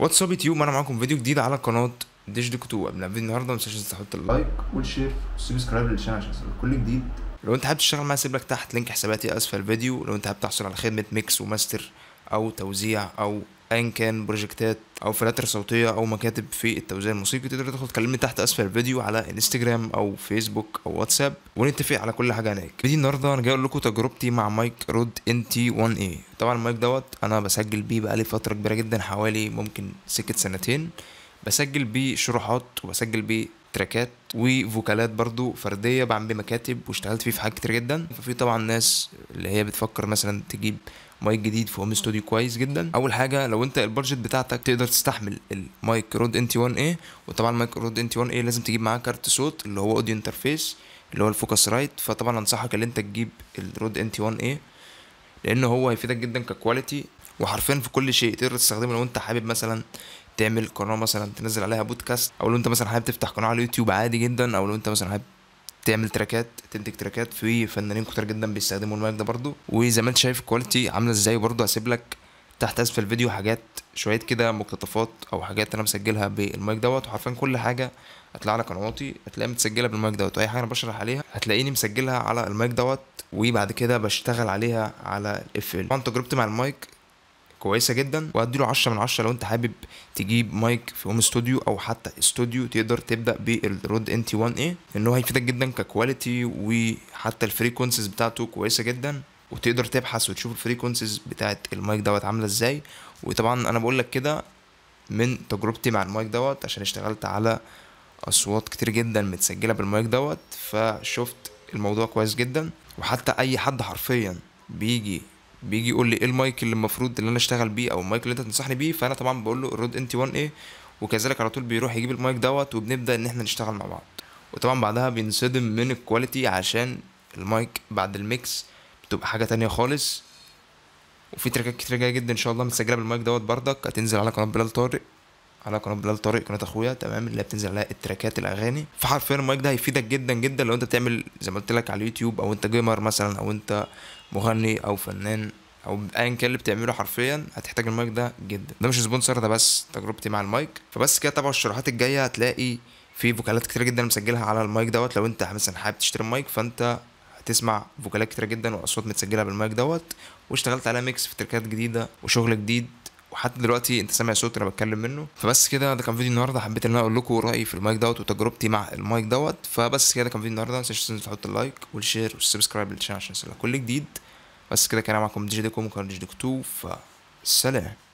واتس اب يوتيوب انا معاكم فيديو جديد على قناه ديش دي كتو قبل النهارده ما تنساش تحط اللايك والشير والسبسكرايب للشانل عشان يوصلك كل جديد لو انت حابب تشتغل معايا سيب لك تحت لينك حساباتي اسفل الفيديو لو انت حابب تحصل على خدمه ميكس وماستر او توزيع او ايا كان بروجكتات او فلاتر صوتيه او مكاتب في التوزيع الموسيقي تقدر تدخل تكلمني تحت اسفل الفيديو على انستجرام او فيسبوك او واتساب ونتفق على كل حاجه هناك فيديو النهارده انا جاي اقول لكم تجربتي مع مايك رود ان تي 1 اي طبعا المايك دوت انا بسجل بيه بقالي فتره كبيره جدا حوالي ممكن سكه سنتين بسجل بيه شروحات وبسجل بيه تراكات وفوكالات برضو فرديه بعمل بيه مكاتب واشتغلت فيه في حاجات كتير جدا ففي طبعا ناس اللي هي بتفكر مثلا تجيب مايك جديد في هوم ستوديو كويس جدا اول حاجه لو انت البادجت بتاعتك تقدر تستحمل المايك رود ان تي 1 اي وطبعا المايك رود ان تي 1 اي لازم تجيب معاه كارت صوت اللي هو اوديو انترفيس اللي هو الفوكس رايت فطبعا انصحك ان انت تجيب الرود ان تي 1 اي لان هو هيفيدك جدا ككواليتي وحرفيا في كل شيء تقدر تستخدمه لو انت حابب مثلا تعمل قناه مثلا تنزل عليها بودكاست او لو انت مثلا حابب تفتح قناه على اليوتيوب عادي جدا او لو انت مثلا حابب تعمل تراكات تنتج تراكات في فنانين كتير جدا بيستخدموا المايك ده برضو وزي ما انت شايف الكواليتي عامله ازاي برضو هسيب لك تحت اسفل الفيديو حاجات شويه كده مقتطفات او حاجات انا مسجلها بالمايك دوت وحرفيا كل حاجه هتطلع لك قنواتي واطي هتلاقيها متسجله بالمايك دوت واي حاجه انا بشرح عليها هتلاقيني مسجلها على المايك دوت وبعد كده بشتغل عليها على الاف ال طبعا تجربتي مع المايك كويسه جدا له 10 من 10 لو انت حابب تجيب مايك في هوم ستوديو او حتى استوديو تقدر تبدا بالرود ان تي 1 اي لان هو هيفيدك جدا ككواليتي وحتى الفريكونسيز بتاعته كويسه جدا وتقدر تبحث وتشوف الفريكونسيز بتاعت المايك دوت عامله ازاي وطبعا انا بقول لك كده من تجربتي مع المايك دوت عشان اشتغلت على اصوات كتير جدا متسجله بالمايك دوت فشفت الموضوع كويس جدا وحتى اي حد حرفيا بيجي بيجي يقول لي ايه المايك اللي المفروض اللي انا اشتغل بيه او المايك اللي انت تنصحني بيه فانا طبعا بقول له الرود انتي 1 ايه وكذلك على طول بيروح يجيب المايك دوت وبنبدا ان احنا نشتغل مع بعض وطبعا بعدها بينصدم من الكواليتي عشان المايك بعد الميكس بتبقى حاجه تانية خالص وفي تراكات كتير جايه جدا ان شاء الله متسجله بالمايك دوت بردك هتنزل على قناه بلال طارق على قناه بلال طارق قناه اخويا تمام اللي بتنزل عليها التراكات الاغاني فحرفيا المايك ده هيفيدك جدا جدا لو انت بتعمل زي ما قلت لك على اليوتيوب او انت جيمر مثلا او انت مغني او فنان او ايا كان اللي بتعمله حرفيا هتحتاج المايك ده جدا ده مش سبونسر ده بس تجربتي مع المايك فبس كده تابعوا الشروحات الجايه هتلاقي في فوكالات كتير جدا مسجلها على المايك دوت لو انت مثلا حابب تشتري المايك فانت هتسمع فوكالات كتير جدا واصوات متسجله بالمايك دوت واشتغلت على ميكس في تركات جديده وشغل جديد وحتى دلوقتي انت سامع صوت انا بتكلم منه فبس كده ده كان فيديو النهارده حبيت ان انا اقول لكم رايي في المايك دوت وتجربتي مع المايك دوت فبس كده ده كان فيديو النهارده ما تنساش تحط اللايك والشير والسبسكرايب للشانل عشان كل جديد بس كده كان معاكم دي جي ديكم كان دي جي ديك 2 فسلام